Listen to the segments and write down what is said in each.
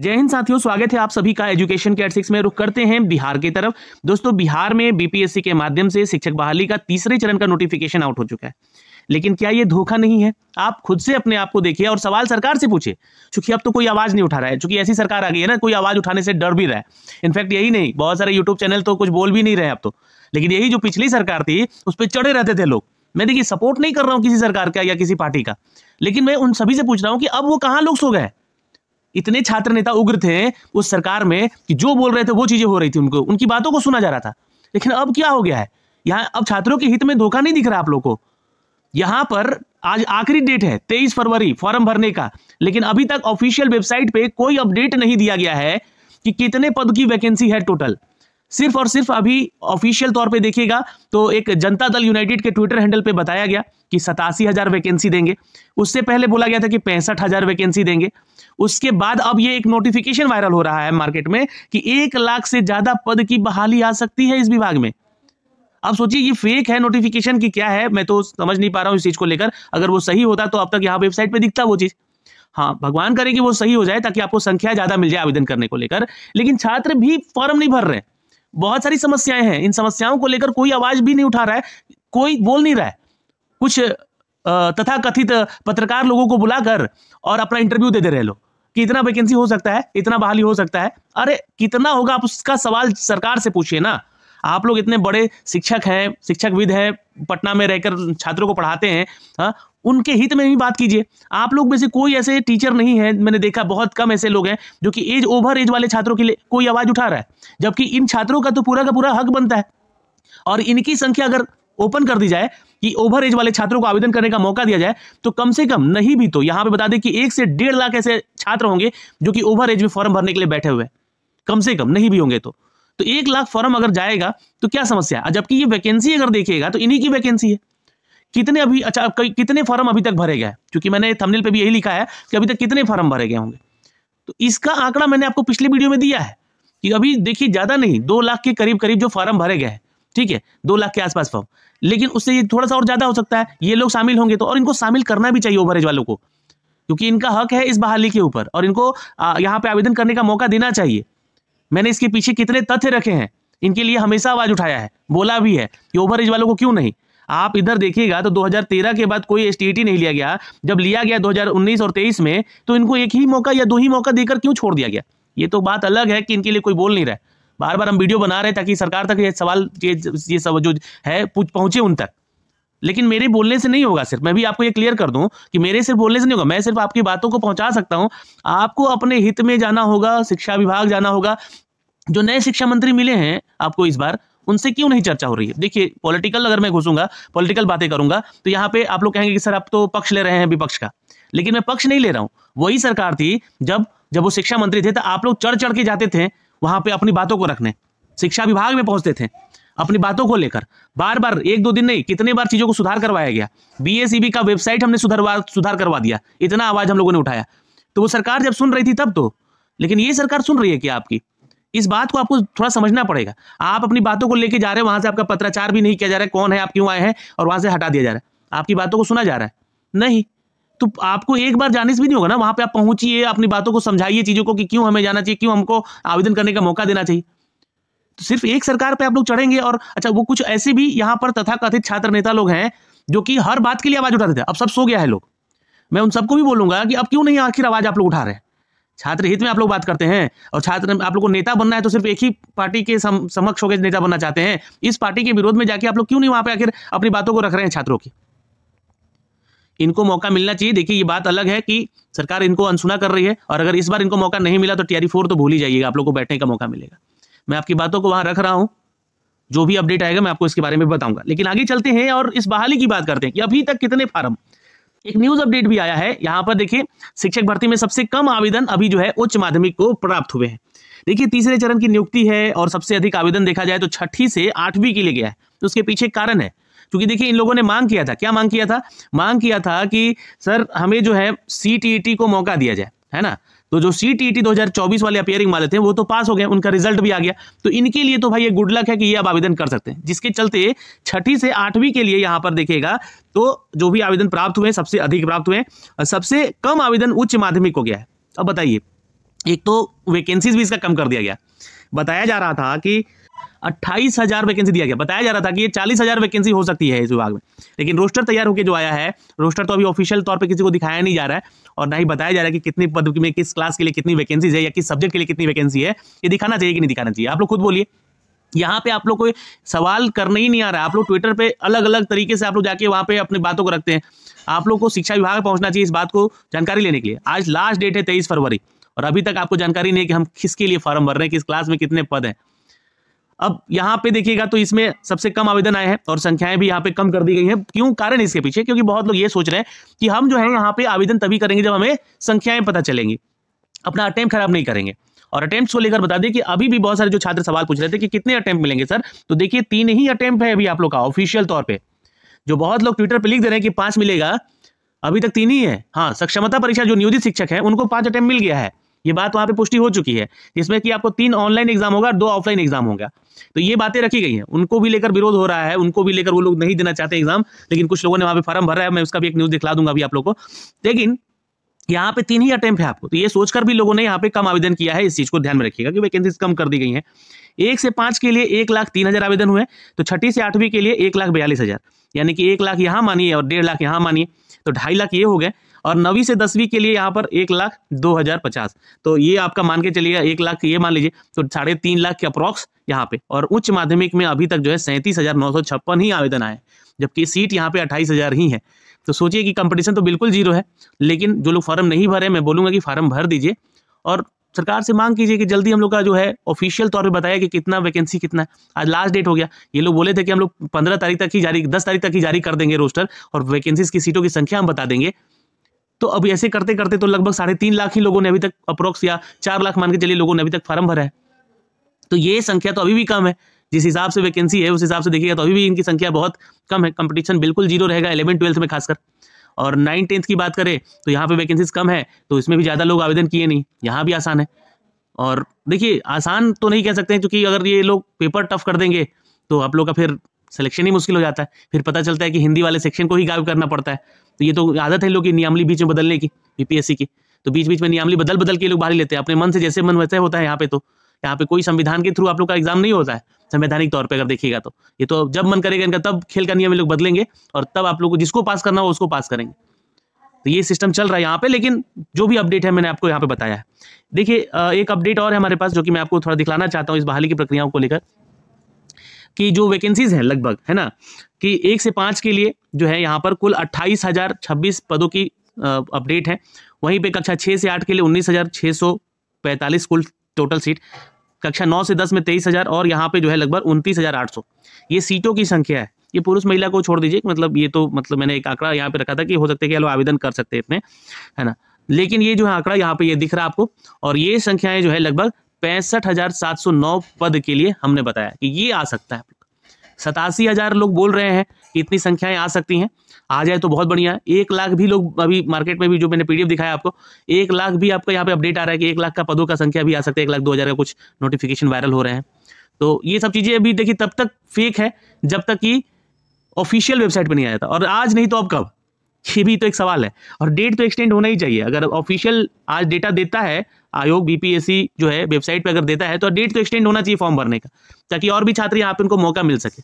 जय हिंद साथियों स्वागत है आप सभी का एजुकेशन के सिक्स में रुख करते हैं बिहार की तरफ दोस्तों बिहार में बीपीएससी के माध्यम से शिक्षक बहाली का तीसरे चरण का नोटिफिकेशन आउट हो चुका है लेकिन क्या ये धोखा नहीं है आप खुद से अपने आप को देखिए और सवाल सरकार से पूछे क्योंकि अब तो कोई आवाज नहीं उठा रहा है चूंकि ऐसी सरकार आ गई है ना कोई आवाज उठाने से डर भी रहा है इनफैक्ट यही नहीं बहुत सारे यूट्यूब चैनल तो कुछ बोल भी नहीं रहे अब तो लेकिन यही जो पिछली सरकार थी उस पर चढ़े रहते थे लोग मैं देखिए सपोर्ट नहीं कर रहा हूँ किसी सरकार का या किसी पार्टी का लेकिन मैं उन सभी से पूछ रहा हूँ कि अब वो कहाँ लोग सो गए इतने छात्र नेता उग्र थे उस सरकार में कि जो बोल रहे थे वो चीजें हो रही थी उनको उनकी बातों को सुना जा रहा था लेकिन अब क्या हो गया है यहाँ अब छात्रों के हित में धोखा नहीं दिख रहा आप लोग को यहाँ पर आज आखिरी डेट है तेईस फरवरी फॉर्म भरने का लेकिन अभी तक ऑफिशियल वेबसाइट पे कोई अपडेट नहीं दिया गया है कि कितने पद की वैकेंसी है टोटल सिर्फ और सिर्फ अभी ऑफिशियल तौर पे देखिएगा तो एक जनता दल यूनाइटेड के ट्विटर हैंडल पे बताया गया कि सतासी हजार वैकेंसी देंगे उससे पहले बोला गया था कि पैंसठ हजार वैकेंसी देंगे उसके बाद अब ये एक नोटिफिकेशन वायरल हो रहा है मार्केट में कि एक लाख से ज्यादा पद की बहाली आ सकती है इस विभाग में अब सोचिए ये फेक है नोटिफिकेशन की क्या है मैं तो समझ नहीं पा रहा हूँ इस चीज को लेकर अगर वो सही होता तो अब तक यहाँ वेबसाइट पर दिखता वो चीज़ हाँ भगवान करें कि वो सही हो जाए ताकि आपको संख्या ज्यादा मिल जाए आवेदन करने को लेकर लेकिन छात्र भी फॉर्म नहीं भर रहे हैं बहुत सारी समस्याएं हैं इन समस्याओं को लेकर कोई आवाज भी नहीं उठा रहा है कोई बोल नहीं रहा है कुछ तथा कथित पत्रकार लोगों को बुलाकर और अपना इंटरव्यू दे दे रहे लोग कि इतना वैकेंसी हो सकता है इतना बहाली हो सकता है अरे कितना होगा आप उसका सवाल सरकार से पूछिए ना आप लोग इतने बड़े शिक्षक हैं शिक्षकविद हैं पटना में रहकर छात्रों को पढ़ाते हैं हाँ उनके हित में ही बात कीजिए आप लोग में से कोई ऐसे टीचर नहीं है मैंने देखा बहुत कम ऐसे लोग हैं जो कि एज ओवर एज वाले छात्रों के लिए कोई आवाज उठा रहा है जबकि इन छात्रों का तो पूरा का पूरा हक बनता है और इनकी संख्या अगर ओपन कर दी जाए कि ओवर एज वाले छात्रों को आवेदन करने का मौका दिया जाए तो कम से कम नहीं भी तो यहां पर बता दें कि एक से डेढ़ लाख ऐसे छात्र होंगे जो कि ओवर एज में फॉर्म भरने के लिए बैठे हुए हैं कम से कम नहीं भी होंगे तो तो एक लाख फॉर्म अगर जाएगा तो क्या समस्या है जबकि ये वैकेंसी अगर देखिएगा तो इन्हीं की वैकेंसी है कितने अभी अच्छा कितने फॉर्म अभी तक भरे गए क्योंकि मैंने थंबनेल पे भी यही लिखा है कि अभी तक कितने फॉर्म भरे गए होंगे तो इसका आंकड़ा मैंने आपको पिछले वीडियो में दिया है कि अभी देखिए ज़्यादा नहीं दो लाख के करीब करीब जो फॉर्म भरे गए हैं ठीक है दो लाख के आसपास फॉर्म लेकिन उससे ये थोड़ा सा और ज़्यादा हो सकता है ये लोग शामिल होंगे तो और इनको शामिल करना भी चाहिए ओवरेज वालों को क्योंकि इनका हक है इस बहाली के ऊपर और इनको यहाँ पे आवेदन करने का मौका देना चाहिए मैंने इसके पीछे कितने तथ्य रखे हैं इनके लिए हमेशा आवाज़ उठाया है बोला भी है कि ओवरेज वालों को क्यों नहीं आप इधर देखिएगा तो 2013 के बाद कोई एस नहीं लिया गया जब लिया गया 2019 और 23 में तो इनको एक ही मौका या दो ही मौका देकर क्यों छोड़ दिया गया ये तो बात अलग है कि इनके लिए कोई बोल नहीं रहा है बार बार हम वीडियो बना रहे ताकि सरकार तक ये सवाल ये ये सब जो है पहुंचे उन तक लेकिन मेरे बोलने से नहीं होगा सिर्फ मैं भी आपको ये क्लियर कर दूं कि मेरे सिर्फ बोलने से नहीं होगा मैं सिर्फ आपकी बातों को पहुंचा सकता हूं आपको अपने हित में जाना होगा शिक्षा विभाग जाना होगा जो नए शिक्षा मंत्री मिले हैं आपको इस बार उनसे क्यों नहीं चर्चा हो रही है देखिए पॉलिटिकल अगर मैं घुसूंगा पॉलिटिकल बातें करूंगा तो यहाँ पे आप लोग कहेंगे कि सर आप तो पक्ष ले रहे हैं विपक्ष का लेकिन मैं पक्ष नहीं ले रहा हूँ वही सरकार थी जब जब वो शिक्षा मंत्री थे तो आप लोग चढ़ चढ़ के जाते थे वहां पर अपनी बातों को रखने शिक्षा विभाग में पहुंचते थे अपनी बातों को लेकर बार बार एक दो दिन नहीं कितने बार चीजों को सुधार करवाया गया बीएसईबी का वेबसाइट हमने सुधरवा सुधार करवा दिया इतना आवाज हम लोगों ने उठाया तो वो सरकार जब सुन रही थी तब तो लेकिन ये सरकार सुन रही है क्या आपकी इस बात को आपको थोड़ा समझना पड़ेगा आप अपनी बातों को लेके जा रहे हैं वहां से आपका पत्राचार भी नहीं किया जा रहा है कौन है आप क्यों आए हैं और वहां से हटा दिया जा रहा है आपकी बातों को सुना जा रहा है नहीं तो आपको एक बार जाने से भी नहीं होगा ना वहां पे आप पहुंचिए अपनी बातों को समझाइए चीजों को कि क्यों हमें जाना चाहिए क्यों हमको आवेदन करने का मौका देना चाहिए तो सिर्फ एक सरकार पे आप लोग चढ़ेंगे और अच्छा वो कुछ ऐसे भी यहाँ पर तथाकथित छात्र नेता लोग हैं जो कि हर बात के लिए आवाज उठाते थे अब सब सो गया है लोग मैं उन सबको भी बोलूंगा कि अब क्यों नहीं आखिर आवाज आप लोग उठा रहे हैं छात्र हित में आप लोग बात करते हैं और छात्र आप लोग को नेता बनना है तो सिर्फ एक ही पार्टी के सम, समक्ष होकर नेता बनना चाहते हैं इस पार्टी के विरोध में जाके आप लोग क्यों नहीं वहां पे आखिर अपनी बातों को रख रहे हैं छात्रों की इनको मौका मिलना चाहिए देखिए ये बात अलग है कि सरकार इनको अनसुना कर रही है और अगर इस बार इनको मौका नहीं मिला तो टीआरी फोर तो भूल ही जाइएगा आप लोग को बैठने का मौका मिलेगा मैं आपकी बातों को वहां रख रहा हूं जो भी अपडेट आएगा मैं आपको इसके बारे में बताऊंगा लेकिन आगे चलते हैं और इस बहाली की बात करते हैं कि अभी तक कितने फार्म एक न्यूज अपडेट भी आया है यहाँ पर देखिए शिक्षक भर्ती में सबसे कम आवेदन अभी जो है उच्च माध्यमिक को प्राप्त हुए हैं देखिए तीसरे चरण की नियुक्ति है और सबसे अधिक आवेदन देखा जाए तो छठी से आठवीं के लिए गया है तो उसके पीछे कारण है क्योंकि देखिए इन लोगों ने मांग किया था क्या मांग किया था मांग किया था कि सर हमें जो है सी e को मौका दिया जाए है ना तो जो सी टी e चौबीस वाले अपेयरिंग वाले थे वो तो पास हो गए उनका रिजल्ट भी आ गया तो इनके लिए तो भाई ये गुड लक है कि ये अब आवेदन कर सकते हैं जिसके चलते छठी से आठवीं के लिए यहाँ पर देखेगा तो जो भी आवेदन प्राप्त हुए सबसे अधिक प्राप्त हुए सबसे कम आवेदन उच्च माध्यमिक हो गया है अब बताइए एक तो वैकेंसीज भी इसका कम कर दिया गया बताया जा रहा था कि अट्ठाईस हजार वैकेंसी दिया गया बताया जा रहा था कि ये चालीस हजार वैकेंसी हो सकती है इस विभाग में लेकिन रोस्टर तैयार होकर जो आया है रोस्टर तो अभी ऑफिशियल तौर पे किसी को दिखाया नहीं जा रहा है और ना ही बताया जा रहा है कि कितनी पद में किस क्लास के लिए कितनी वैकेंसीज है या किस सब्जेक्ट के लिए कितनी वैकेंसी है ये दिखाना चाहिए कि नहीं दिखाना चाहिए आप लोग खुद बोलिए यहाँ पे आप लोग कोई सवाल करने ही नहीं आ रहा आप लोग ट्विटर पे अलग अलग तरीके से आप लोग जाके वहाँ पे अपनी बातों को रखते हैं आप लोग को शिक्षा विभाग में पहुंचना चाहिए इस बात को जानकारी लेने के लिए आज लास्ट डेट है तेईस फरवरी और अभी तक आपको जानकारी नहीं है कि हम किसके लिए फॉर्म भर रहे हैं किस क्लास में कितने पद हैं अब यहाँ पे देखिएगा तो इसमें सबसे कम आवेदन आए हैं और संख्याएं भी यहाँ पे कम कर दी गई हैं क्यों कारण इसके पीछे क्योंकि बहुत लोग ये सोच रहे हैं कि हम जो है यहाँ पे आवेदन तभी करेंगे जब हमें संख्याएं पता चलेंगी अपना अटैम्प खराब नहीं करेंगे और अटैम्प्ट को लेकर बता दें कि अभी भी बहुत सारे जो छात्र सवाल पूछ रहे थे कि कितने अटैम्प मिलेंगे सर तो देखिए तीन ही अटैम्प है अभी आप लोग का ऑफिशियल तौर पर जो बहुत लोग ट्विटर पर लिख दे रहे हैं कि पांच मिलेगा अभी तक तीन ही है हाँ सक्षमता परीक्षा जो नियोजित शिक्षक है उनको पांच अटैम्प्ट मिल गया है ये बात वहां पे पुष्टि हो चुकी है जिसमें कि आपको तीन ऑनलाइन एग्जाम होगा और दो ऑफलाइन एग्जाम होगा तो ये बातें रखी गई हैं उनको भी लेकर विरोध हो रहा है उनको भी लेकर वो लोग नहीं देना चाहते एग्जाम लेकिन कुछ लोगों ने वहां पे फॉर्म भरा है मैं उसका भी एक न्यूज दिखला दूंगा अभी आप लोग को लेकिन यहाँ पे तीन ही अटैम्प है आपको तो ये सोचकर भी लोगों ने यहाँ पे कम आवेदन किया है इस चीज को ध्यान में रखिएगा कि वैकेंसी कम कर दी गई है एक से पांच के लिए एक लाख तीन हजार आवेदन हुए तो छठी से आठवीं के लिए एक लाख बयालीस हजार यानी कि एक लाख यहाँ मानिए और डेढ़ लाख यहाँ मानिए तो ढाई लाख ये हो गए और नवी से दसवीं के लिए यहाँ पर एक लाख दो हजार पचास तो ये आपका मान के चलिएगा एक लाख ये मान लीजिए तो साढ़े तीन लाख के अप्रोक्स यहाँ पे और उच्च माध्यमिक में अभी तक जो है सैंतीस हजार नौ सौ छप्पन ही आवेदन आए जबकि सीट यहाँ पे अट्ठाईस हजार ही है तो सोचिए कि कंपटीशन तो बिल्कुल जीरो है लेकिन जो लोग फॉर्म नहीं भरे मैं बोलूँगा कि फॉर्म भर दीजिए और सरकार से मांग कीजिए कि जल्दी हम लोग का जो है ऑफिशियल तौर पे बताया कि कितना वैकेंसी कितना है आज लास्ट डेट हो गया ये लोग बोले थे कि हम लोग पंद्रह तारीख तक ही जारी दस तारीख तक ही जारी कर देंगे रोस्टर और वैकेंसीज की सीटों की संख्या हम बता देंगे तो अब ऐसे करते करते तो लगभग साढ़े तीन लाख ही लोगों ने अभी तक अप्रोक्स या चार लाख मान के चलिए लोगों ने अभी तक फार्म भरा है तो ये संख्या तो अभी भी कम है जिस हिसाब से वैकेंसी है उस हिसाब से देखिएगा तो अभी भी इनकी संख्या बहुत कम है कंपटीशन बिल्कुल जीरो रहेगा इलेवन ट्वेल्थ में खासकर और नाइन टेंथ की बात करें तो यहाँ पे वैकेंसीज कम है तो इसमें भी ज़्यादा लोग आवेदन किए नहीं यहाँ भी आसान है और देखिए आसान तो नहीं कह सकते हैं क्योंकि अगर ये लोग पेपर टफ कर देंगे तो आप लोग का फिर सिलेक्शन ही मुश्किल हो जाता है फिर पता चलता है कि हिंदी वाले सेक्शन को ही गायब करना पड़ता है तो ये तो आदत है लोग की नियमली बीच में बदलने की बीपीएससी की तो बीच बीच में नियमली बदल बदल के लोग बाहर लेते हैं अपने मन से जैसे मन वैसे होता है यहाँ पे तो यहाँ पे कोई संविधान के थ्रू आप लोग का एग्जाम नहीं होता है संवैधानिक तौर पर अगर देखिएगा तो ये तो जब मन करेगा इनका तब खेल का नियम लोग बदलेंगे और तब आप लोग को जिसको पास करना हो उसको पास करेंगे तो ये सिस्टम चल रहा है यहाँ पे लेकिन जो भी अपडेट है मैंने आपको यहाँ पे बताया है देखिए एक अपडेट और है हमारे पास जो कि मैं आपको थोड़ा दिखलाना चाहता हूँ इस बहाली की प्रक्रियाओं को लेकर कि जो वैकेंसीज हैं लगभग है ना कि एक से पाँच के लिए जो है यहाँ पर कुल अट्ठाईस हज़ार छब्बीस पदों की अपडेट है वहीं पे कक्षा छः से आठ के लिए उन्नीस हज़ार छः सौ पैंतालीस कुल टोटल सीट कक्षा नौ से दस में तेईस हज़ार और यहाँ पे जो है लगभग उनतीस हज़ार आठ सौ ये सीटों की संख्या है ये पुरुष महिला को छोड़ दीजिए मतलब ये तो मतलब मैंने एक आंकड़ा यहाँ पे रखा था कि हो सकता है कि लोग आवेदन कर सकते हैं इतने है ना लेकिन ये जो है आंकड़ा यहाँ पे ये दिख रहा है आपको और ये संख्याएं जो है लगभग पैंसठ हजार सात सौ नौ पद के लिए हमने बताया कि ये आ सकता है सतासी हजार लोग बोल रहे हैं कि इतनी संख्याएं आ सकती हैं आ जाए तो बहुत बढ़िया है एक लाख भी लोग अभी मार्केट में भी जो मैंने पीडीएफ दिखाया आपको एक लाख भी आपका यहाँ पे अपडेट आ रहा है कि एक लाख का पदों का संख्या भी आ सकता है एक लाख दो हज़ार का कुछ नोटिफिकेशन वायरल हो रहे हैं तो ये सब चीज़ें अभी देखिए तब तक फेक है जब तक कि ऑफिशियल वेबसाइट पर नहीं आया था और आज नहीं तो अब कब ये भी तो एक सवाल है और डेट तो एक्सटेंड होना ही चाहिए अगर ऑफिशियल आज डेटा देता है आयोग बीपीएससी जो है वेबसाइट पर अगर देता है तो डेट तो एक्सटेंड होना चाहिए फॉर्म भरने का ताकि और भी छात्र यहाँ पर उनको मौका मिल सके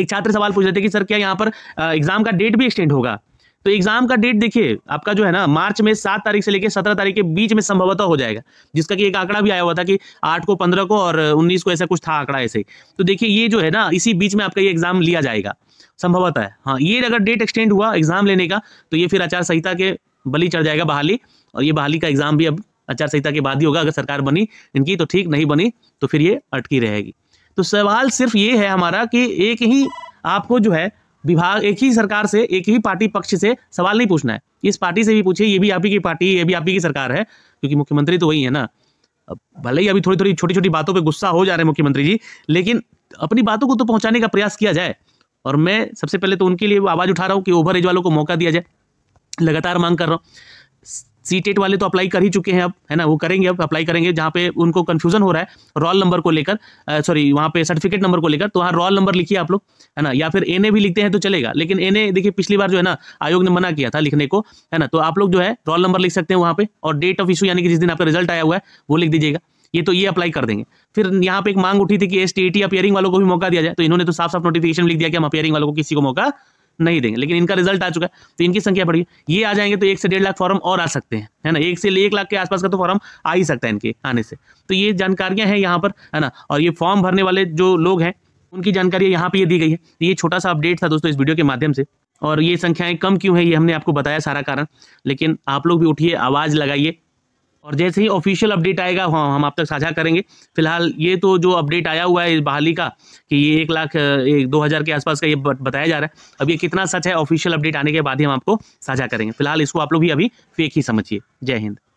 एक छात्र सवाल पूछ रहे थे कि सर क्या यहाँ पर एग्जाम का डेट भी एक्सटेंड होगा तो एग्जाम का डेट देखिए आपका जो है ना मार्च में सात तारीख से लेकर सत्रह तारीख के बीच में संभवतः हो जाएगा जिसका कि एक आंकड़ा भी आया हुआ था कि आठ को पंद्रह को और उन्नीस को ऐसा कुछ था आंकड़ा ऐसे तो देखिए ये जो है ना इसी बीच में आपका ये एग्जाम लिया जाएगा संभवतः है हाँ ये अगर डेट एक्सटेंड हुआ एग्जाम लेने का तो ये फिर आचार संहिता के बलि चढ़ जाएगा बहाली और ये बहाली का एग्जाम भी अब आचार संहिता के बाद ही होगा अगर सरकार बनी इनकी तो ठीक नहीं बनी तो फिर ये अटकी रहेगी तो सवाल सिर्फ ये है हमारा कि एक ही आपको जो है विभाग एक ही सरकार से एक ही पार्टी पक्ष से सवाल नहीं पूछना है इस पार्टी से भी पूछिए ये भी आप ही की पार्टी है ये भी आप ही की सरकार है क्योंकि मुख्यमंत्री तो वही है ना भले ही अभी थोड़ी थोड़ी छोटी छोटी बातों पे गुस्सा हो जा रहे हैं मुख्यमंत्री जी लेकिन अपनी बातों को तो पहुंचाने का प्रयास किया जाए और मैं सबसे पहले तो उनके लिए आवाज़ उठा रहा हूँ कि ओवर एज वालों को मौका दिया जाए लगातार मांग कर रहा हूँ सी टेट e वाले तो अप्लाई कर ही चुके हैं अब है ना वो करेंगे अब अप्लाई करेंगे जहाँ पे उनको कन्फ्यूजन हो रहा है रोल नंबर को लेकर सॉरी वहाँ पे सर्टिफिकेट नंबर को लेकर तो वहाँ रोल नंबर लिखिए आप लोग है ना या फिर एन भी लिखते हैं तो चलेगा लेकिन एन देखिए पिछली बार जो है ना आयोग ने मना किया था लिखने को है ना तो आप लोग जो है रोल नंबर लिख सकते हैं वहाँ पे और डेट ऑफ इशू यानी कि जिस दिन आपका रिजल्ट आया हुआ है वो लिख दीजिएगा ये तो ये अप्लाई कर देंगे फिर यहाँ पे एक मांग उठी थी कि एस टी अपियरिंग वालों को भी मौका दिया जाए तो इन्होंने तो साफ साफ नोटिफिकेशन लिख दिया कि हम अपियरिंग वालों को किसी को मौका नहीं देंगे लेकिन इनका रिजल्ट आ चुका है तो इनकी संख्या बढ़ी ये आ जाएंगे तो एक से डेढ़ लाख फॉर्म और आ सकते हैं है ना एक से एक लाख के आसपास का तो फॉर्म आ ही सकता है इनके आने से तो ये जानकारियाँ हैं यहाँ पर है ना और ये फॉर्म भरने वाले जो लोग हैं उनकी जानकारी यहाँ पर ये दी गई है तो ये छोटा सा अपडेट था दोस्तों इस वीडियो के माध्यम से और ये संख्याएं कम क्यों है ये हमने आपको बताया सारा कारण लेकिन आप लोग भी उठिए आवाज़ लगाइए और जैसे ही ऑफिशियल अपडेट आएगा हाँ हम आप तक साझा करेंगे फिलहाल ये तो जो अपडेट आया हुआ है बहाली का कि ये एक लाख एक दो हज़ार के आसपास का ये बताया जा रहा है अब ये कितना सच है ऑफिशियल अपडेट आने के बाद ही हम आपको साझा करेंगे फिलहाल इसको आप लोग भी अभी फेक ही समझिए जय हिंद